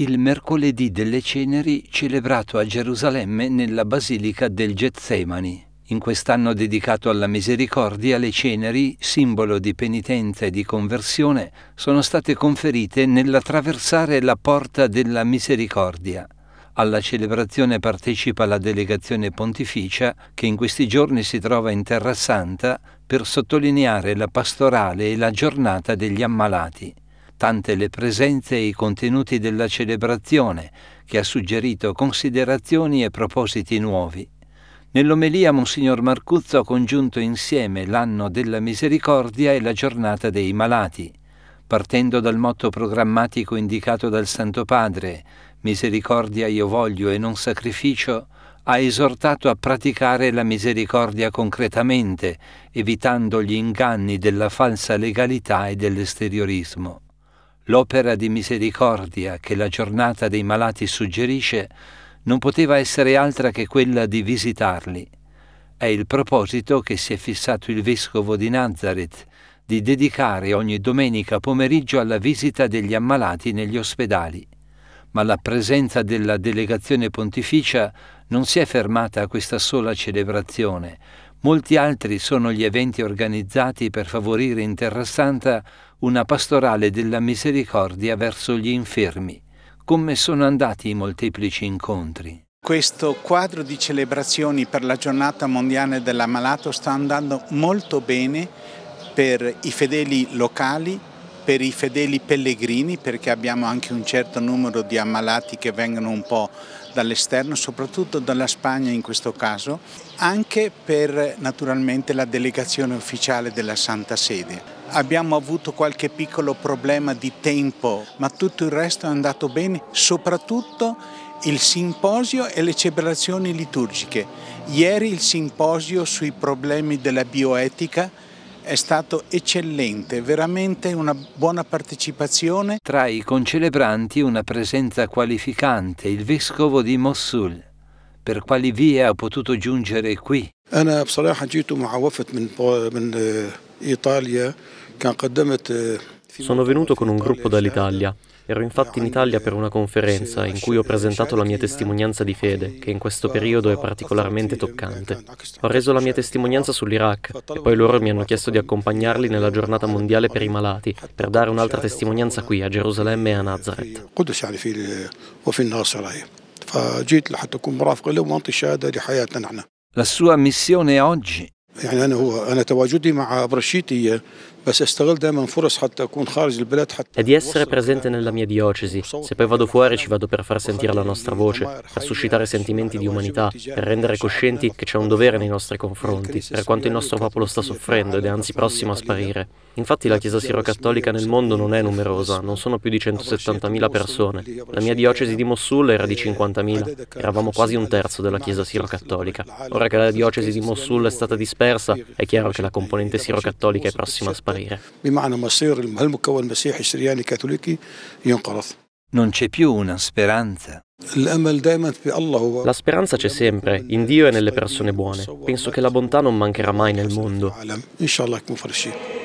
il mercoledì delle ceneri celebrato a Gerusalemme nella Basilica del Getsemani. In quest'anno dedicato alla misericordia, le ceneri, simbolo di penitenza e di conversione, sono state conferite nell'attraversare la porta della misericordia. Alla celebrazione partecipa la delegazione pontificia che in questi giorni si trova in Terra Santa per sottolineare la pastorale e la giornata degli ammalati tante le presenze e i contenuti della celebrazione, che ha suggerito considerazioni e propositi nuovi. Nell'omelia Monsignor Marcuzzo ha congiunto insieme l'anno della misericordia e la giornata dei malati, partendo dal motto programmatico indicato dal Santo Padre, misericordia io voglio e non sacrificio, ha esortato a praticare la misericordia concretamente, evitando gli inganni della falsa legalità e dell'esteriorismo. L'opera di misericordia che la giornata dei malati suggerisce non poteva essere altra che quella di visitarli. È il proposito che si è fissato il vescovo di Nazareth di dedicare ogni domenica pomeriggio alla visita degli ammalati negli ospedali. Ma la presenza della delegazione pontificia non si è fermata a questa sola celebrazione, Molti altri sono gli eventi organizzati per favorire in Terra Santa una pastorale della misericordia verso gli infermi, come sono andati i molteplici incontri. Questo quadro di celebrazioni per la giornata mondiale dell'ammalato sta andando molto bene per i fedeli locali, per i fedeli pellegrini perché abbiamo anche un certo numero di ammalati che vengono un po' dall'esterno, soprattutto dalla Spagna in questo caso, anche per naturalmente la delegazione ufficiale della Santa Sede. Abbiamo avuto qualche piccolo problema di tempo, ma tutto il resto è andato bene, soprattutto il simposio e le celebrazioni liturgiche. Ieri il simposio sui problemi della bioetica è stato eccellente, veramente una buona partecipazione. Tra i concelebranti una presenza qualificante, il vescovo di Mossul. Per quali vie ha potuto giungere qui? أنا بصراحة جيت مع وفد من من إيطاليا كان sono venuto con un gruppo dall'Italia. Ero infatti in Italia per una conferenza in cui ho presentato la mia testimonianza di fede, che in questo periodo è particolarmente toccante. Ho reso la mia testimonianza sull'Iraq e poi loro mi hanno chiesto di accompagnarli nella giornata mondiale per i malati, per dare un'altra testimonianza qui a Gerusalemme e a Nazareth. La sua missione oggi di essere presente nella mia diocesi, se poi vado fuori ci vado per far sentire la nostra voce, per suscitare sentimenti di umanità, per rendere coscienti che c'è un dovere nei nostri confronti, per quanto il nostro popolo sta soffrendo ed è anzi prossimo a sparire. Infatti la Chiesa sirocattolica nel mondo non è numerosa, non sono più di 170.000 persone. La mia diocesi di Mossul era di 50.000, eravamo quasi un terzo della Chiesa sirocattolica. Ora che la diocesi di Mossul è stata dispersa, è chiaro che la componente sirocattolica è prossima a sparire sparire. Non c'è più una speranza. La speranza c'è sempre, in Dio e nelle persone buone. Penso che la bontà non mancherà mai nel mondo. Inshallah,